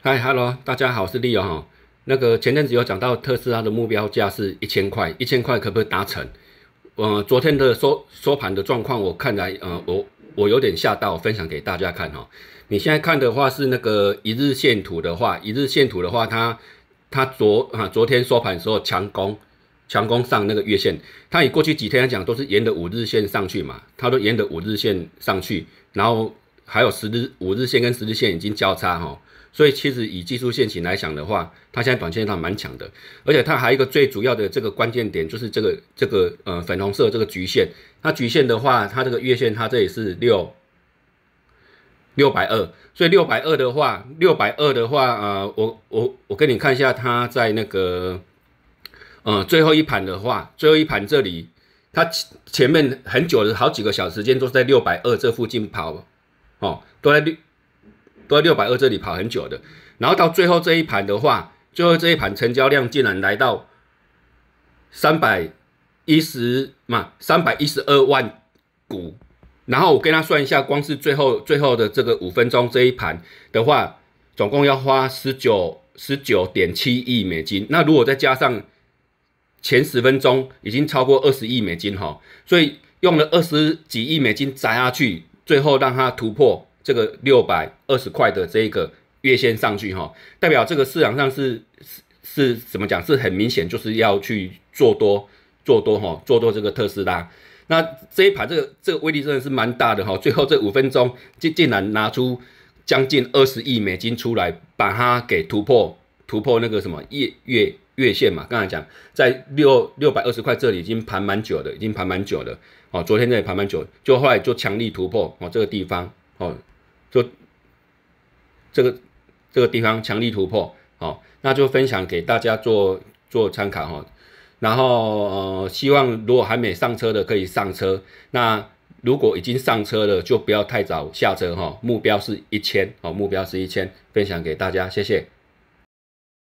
嗨，Hello，大家好，我是 e o 哈。那个前阵子有讲到特斯拉的目标价是一千块，一千块可不可以达成？呃，昨天的收收盘的状况，我看来，呃，我我有点吓到，分享给大家看哈。你现在看的话是那个一日线图的话，一日线图的话，它它昨啊昨天收盘时候强攻，强攻上那个月线。它以过去几天来讲，都是沿着五日线上去嘛，它都沿着五日线上去，然后。还有十日五日线跟十日线已经交叉哈，所以其实以技术线型来讲的话，它现在短线上蛮强的，而且它还有一个最主要的这个关键点就是这个这个呃粉红色这个局限。它局限的话，它这个月线它这里是六六百二，所以六百二的话，六百二的话啊，我我我给你看一下，它在那个呃最后一盘的话，最后一盘这里它前面很久的好几个小时间都是在六百二这附近跑。哦，都在六都在六百二这里跑很久的，然后到最后这一盘的话，最后这一盘成交量竟然来到三百一十嘛，三百一十二万股。然后我跟他算一下，光是最后最后的这个五分钟这一盘的话，总共要花十九十九点七亿美金。那如果再加上前十分钟，已经超过二十亿美金哈，所以用了二十几亿美金砸下去。最后让它突破这个六百二十块的这个月线上去哈，代表这个市场上是是是怎么讲，是很明显就是要去做多做多哈，做多这个特斯拉。那这一盘这个这个威力真的是蛮大的哈，最后这五分钟竟竟然拿出将近二十亿美金出来把它给突破。突破那个什么月月月线嘛，刚才讲在六六百二十块这里已经盘蛮久的，已经盘蛮久的哦，昨天这里盘蛮久，就后来就强力突破哦，这个地方哦，就这个这个地方强力突破哦，那就分享给大家做做参考哈，然后呃希望如果还没上车的可以上车，那如果已经上车了就不要太早下车哈，目标是一千哦，目标是一千，分享给大家，谢谢。